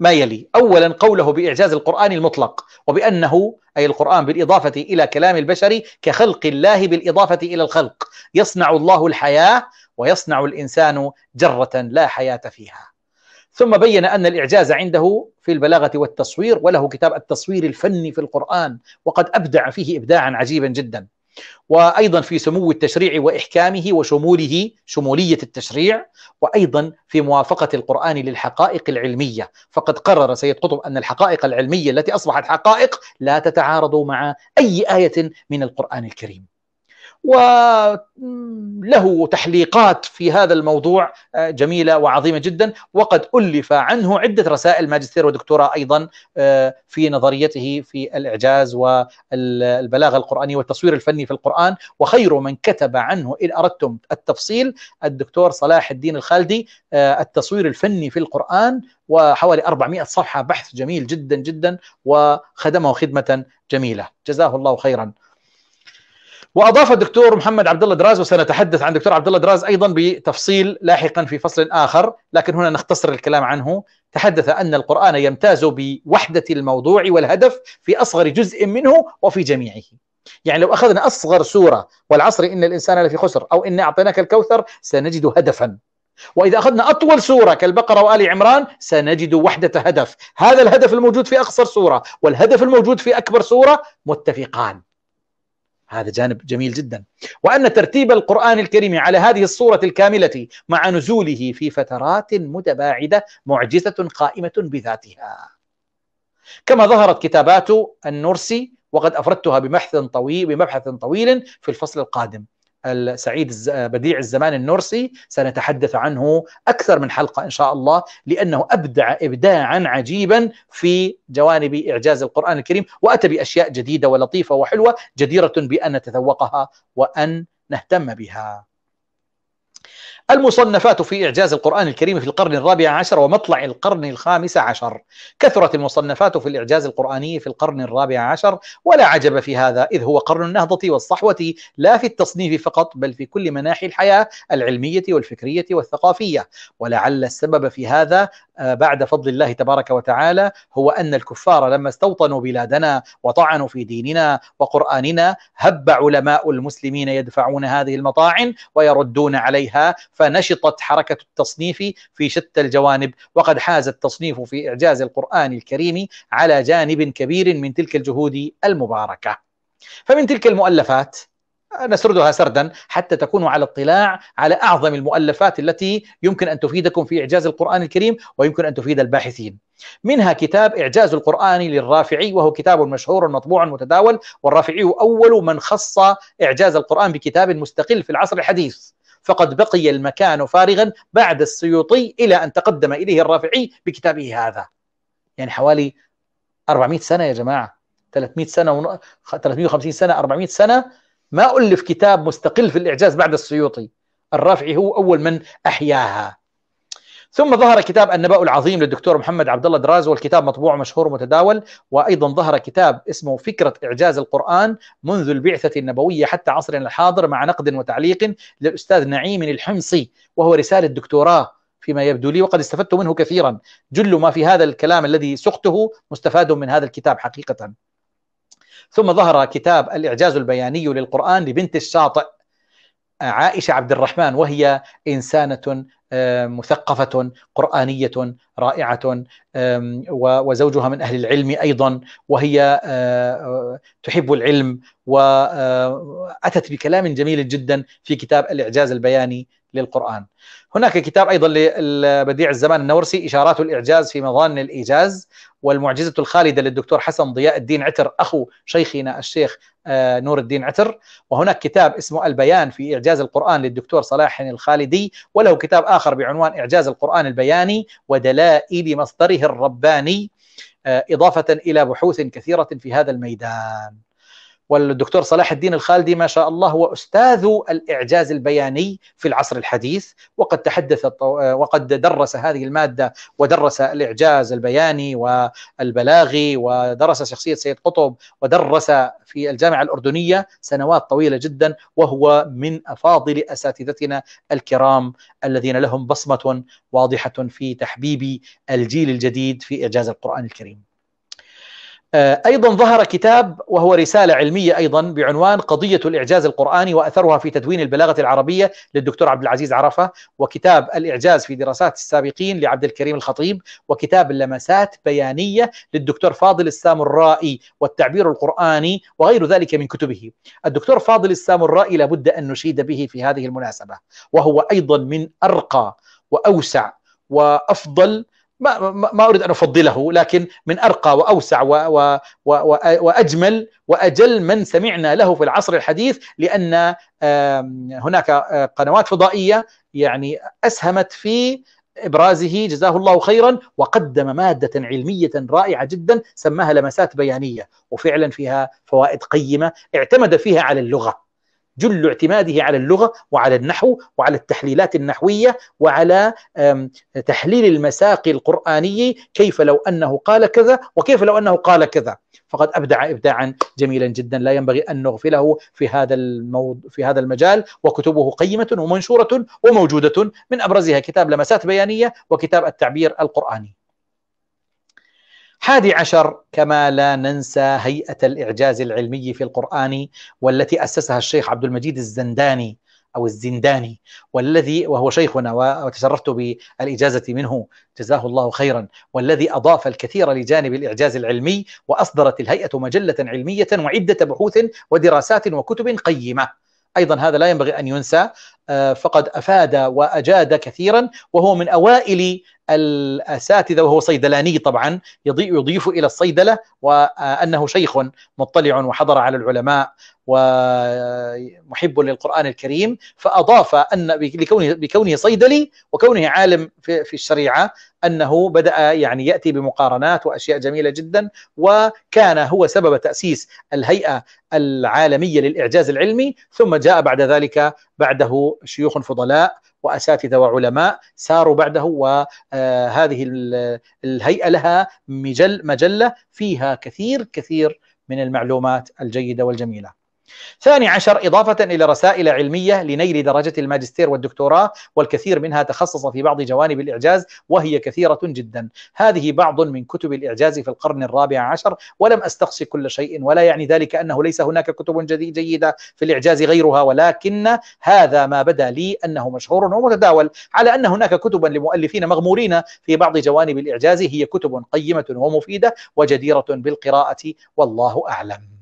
ما يلي اولا قوله باعجاز القران المطلق وبانه اي القران بالاضافه الى كلام البشر كخلق الله بالاضافه الى الخلق يصنع الله الحياه ويصنع الانسان جره لا حياه فيها ثم بين أن الإعجاز عنده في البلاغة والتصوير وله كتاب التصوير الفني في القرآن وقد أبدع فيه إبداعا عجيبا جدا وايضا في سمو التشريع واحكامه وشموله شموليه التشريع وايضا في موافقه القران للحقائق العلميه فقد قرر سيد قطب ان الحقائق العلميه التي اصبحت حقائق لا تتعارض مع اي ايه من القران الكريم وله تحليقات في هذا الموضوع آه، جميله وعظيمه جدا وقد الف عنه عده رسائل ماجستير ودكتوراه ايضا آه، في نظريته في الاعجاز والبلاغه القرانيه والتصوير الفني في القران وخير من كتب عنه ان اردتم التفصيل الدكتور صلاح الدين الخالدي آه، التصوير الفني في القران وحوالي 400 صفحه بحث جميل جدا جدا وخدمه خدمه جميله جزاه الله خيرا واضاف الدكتور محمد عبد الله دراز وسنتحدث عن دكتور عبد الله دراز ايضا بتفصيل لاحقا في فصل اخر لكن هنا نختصر الكلام عنه تحدث ان القران يمتاز بوحده الموضوع والهدف في اصغر جزء منه وفي جميعه يعني لو اخذنا اصغر سوره والعصر ان الانسان لفي خسر او ان اعطيناك الكوثر سنجد هدفا واذا اخذنا اطول سوره كالبقره وال عمران سنجد وحده هدف، هذا الهدف الموجود في اقصر سوره والهدف الموجود في اكبر سوره متفقان. هذا جانب جميل جدا وأن ترتيب القرآن الكريم على هذه الصورة الكاملة مع نزوله في فترات متباعدة معجزة قائمة بذاتها كما ظهرت كتابات النورسي وقد أفردتها بمحث طويل بمبحث طويل في الفصل القادم سعيد بديع الزمان النورسي سنتحدث عنه اكثر من حلقه ان شاء الله لانه ابدع ابداعا عجيبا في جوانب اعجاز القران الكريم واتى باشياء جديده ولطيفه وحلوه جديره بان نتذوقها وان نهتم بها المصنفات في إعجاز القرآن الكريم في القرن الرابع عشر ومطلع القرن الخامس عشر كثرت المصنفات في الإعجاز القرآني في القرن الرابع عشر ولا عجب في هذا إذ هو قرن النهضة والصحوة لا في التصنيف فقط بل في كل مناحي الحياة العلمية والفكرية والثقافية ولعل السبب في هذا آه، بعد فضل الله تبارك وتعالى هو أن الكفار لما استوطنوا بلادنا وطعنوا في ديننا وقرآننا هب علماء المسلمين يدفعون هذه المطاعن ويردون عليها فنشطت حركة التصنيف في شتى الجوانب وقد حاز التصنيف في إعجاز القرآن الكريم على جانب كبير من تلك الجهود المباركة فمن تلك المؤلفات نسردها سردا حتى تكونوا على اطلاع على اعظم المؤلفات التي يمكن ان تفيدكم في اعجاز القران الكريم ويمكن ان تفيد الباحثين. منها كتاب اعجاز القران للرافعي وهو كتاب مشهور مطبوع متداول والرافعي اول من خص اعجاز القران بكتاب مستقل في العصر الحديث. فقد بقي المكان فارغا بعد السيوطي إلى أن تقدم إليه الرافعي بكتابه هذا يعني حوالي 400 سنة يا جماعة 300 سنة ون... 350 سنة 400 سنة ما ألف كتاب مستقل في الإعجاز بعد السيوطي الرافعي هو أول من أحياها ثم ظهر كتاب النبأ العظيم للدكتور محمد عبد الله دراز والكتاب مطبوع مشهور متداول وأيضا ظهر كتاب اسمه فكرة إعجاز القرآن منذ البعثة النبوية حتى عصرنا الحاضر مع نقد وتعليق للأستاذ نعيم الحمصي وهو رسالة دكتوراه فيما يبدو لي وقد استفدت منه كثيرا جل ما في هذا الكلام الذي سقته مستفاد من هذا الكتاب حقيقة ثم ظهر كتاب الإعجاز البياني للقرآن لبنت الشاطئ عائشة عبد الرحمن وهي إنسانة مثقفة قرآنية رائعة وزوجها من أهل العلم أيضا وهي آه، آه، تحب العلم وأتت آه، بكلام جميل جدا في كتاب الإعجاز البياني للقرآن هناك كتاب أيضا لبديع الزمان النورسي إشارات الإعجاز في مظان الإيجاز والمعجزة الخالدة للدكتور حسن ضياء الدين عتر أخو شيخنا الشيخ آه، نور الدين عتر وهناك كتاب اسمه البيان في إعجاز القرآن للدكتور صلاح الخالدي وله كتاب آخر بعنوان إعجاز القرآن البياني ودلائل مصدره الرباني آه، إضافة إلى بحوث كثيرة في هذا الميدان والدكتور صلاح الدين الخالدي ما شاء الله هو استاذ الاعجاز البياني في العصر الحديث وقد تحدث وقد درس هذه الماده ودرس الاعجاز البياني والبلاغي ودرس شخصيه سيد قطب ودرس في الجامعه الاردنيه سنوات طويله جدا وهو من افاضل اساتذتنا الكرام الذين لهم بصمه واضحه في تحبيب الجيل الجديد في اعجاز القران الكريم. آه، أيضا ظهر كتاب وهو رسالة علمية أيضا بعنوان قضية الإعجاز القرآني وأثرها في تدوين البلاغة العربية للدكتور عبد العزيز عرفة وكتاب الإعجاز في دراسات السابقين لعبد الكريم الخطيب وكتاب اللمسات بيانية للدكتور فاضل السامرائي والتعبير القرآني وغير ذلك من كتبه الدكتور فاضل السامرائي لابد أن نشيد به في هذه المناسبة وهو أيضا من أرقى وأوسع وأفضل ما, ما اريد ان افضله لكن من ارقى واوسع و و و و واجمل واجل من سمعنا له في العصر الحديث لان هناك آه، قنوات فضائيه يعني اسهمت في ابرازه جزاه الله خيرا وقدم ماده علميه رائعه جدا سماها لمسات بيانيه وفعلا فيها فوائد قيمه اعتمد فيها على اللغه جل اعتماده على اللغه وعلى النحو وعلى التحليلات النحويه وعلى تحليل المساق القراني كيف لو انه قال كذا وكيف لو انه قال كذا فقد ابدع ابداعا جميلا جدا لا ينبغي ان نغفله في هذا الموض... في هذا المجال وكتبه قيمه ومنشوره وموجوده من ابرزها كتاب لمسات بيانيه وكتاب التعبير القراني حادي عشر كما لا ننسى هيئة الإعجاز العلمي في القرآن والتي أسسها الشيخ عبد المجيد الزنداني أو الزنداني والذي وهو شيخنا وتشرفت بالإجازة منه جزاه الله خيرا والذي أضاف الكثير لجانب الإعجاز العلمي وأصدرت الهيئة مجلة علمية وعدة بحوث ودراسات وكتب قيمة ايضا هذا لا ينبغي ان ينسى آه، فقد افاد واجاد كثيرا وهو من اوائل الاساتذه وهو صيدلاني طبعا يضيف الى الصيدله وانه شيخ مطلع وحضر على العلماء ومحب للقرآن الكريم فأضاف أن لكونه بكونه صيدلي وكونه عالم في, في الشريعة أنه بدأ يعني يأتي بمقارنات وأشياء جميلة جدا وكان هو سبب تأسيس الهيئة العالمية للإعجاز العلمي ثم جاء بعد ذلك بعده شيوخ فضلاء واساتذه وعلماء ساروا بعده وهذه آه، الهيئه لها مجل مجله فيها كثير كثير من المعلومات الجيده والجميله. ثاني عشر إضافة إلى رسائل علمية لنيل درجة الماجستير والدكتوراه والكثير منها تخصص في بعض جوانب الإعجاز وهي كثيرة جدا هذه بعض من كتب الإعجاز في القرن الرابع عشر ولم أستقص كل شيء ولا يعني ذلك أنه ليس هناك كتب جيدة في الإعجاز غيرها ولكن هذا ما بدا لي أنه مشهور ومتداول على أن هناك كتبا لمؤلفين مغمورين في بعض جوانب الإعجاز هي كتب قيمة ومفيدة وجديرة بالقراءة والله أعلم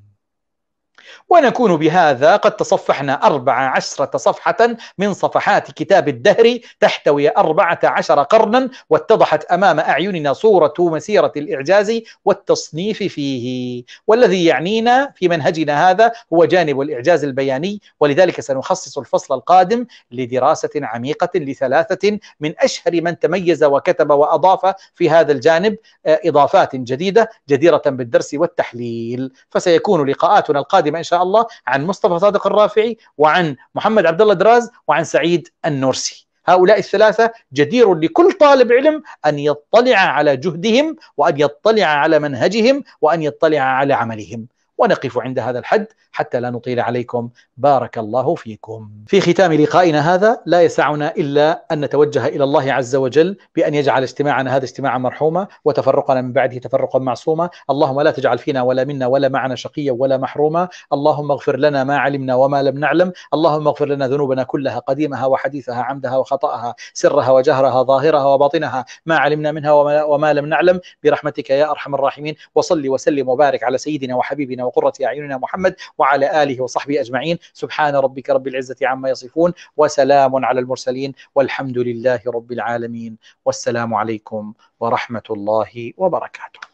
ونكون بهذا قد تصفحنا أربع عشرة صفحة من صفحات كتاب الدهر تحتوي أربعة عشر قرنا واتضحت أمام أعيننا صورة مسيرة الإعجاز والتصنيف فيه والذي يعنينا في منهجنا هذا هو جانب الإعجاز البياني ولذلك سنخصص الفصل القادم لدراسة عميقة لثلاثة من أشهر من تميز وكتب وأضاف في هذا الجانب آه، إضافات جديدة جديرة بالدرس والتحليل فسيكون لقاءاتنا القادمة ان شاء الله عن مصطفى صادق الرافعي وعن محمد عبد الله دراز وعن سعيد النورسي هؤلاء الثلاثة جدير لكل طالب علم أن يطلع على جهدهم وأن يطلع على منهجهم وأن يطلع على عملهم ونقف عند هذا الحد حتى لا نطيل عليكم بارك الله فيكم في ختام لقائنا هذا لا يسعنا إلا أن نتوجه إلى الله عز وجل بأن يجعل اجتماعنا هذا اجتماعا مرحوما وتفرقنا من بعده تفرقا معصوما اللهم لا تجعل فينا ولا منا ولا معنا شقيا ولا محروما اللهم اغفر لنا ما علمنا وما لم نعلم اللهم اغفر لنا ذنوبنا كلها قديمها وحديثها عمدها وخطأها سرها وجهرها ظاهرها وباطنها ما علمنا منها وما, وما لم نعلم برحمتك يا أرحم الراحمين وصلي وسلم وبارك على سيدنا وحبيبنا وقرة أعيننا محمد وعلى آله وصحبه أجمعين سبحان ربك رب العزة عما يصفون وسلام على المرسلين والحمد لله رب العالمين والسلام عليكم ورحمة الله وبركاته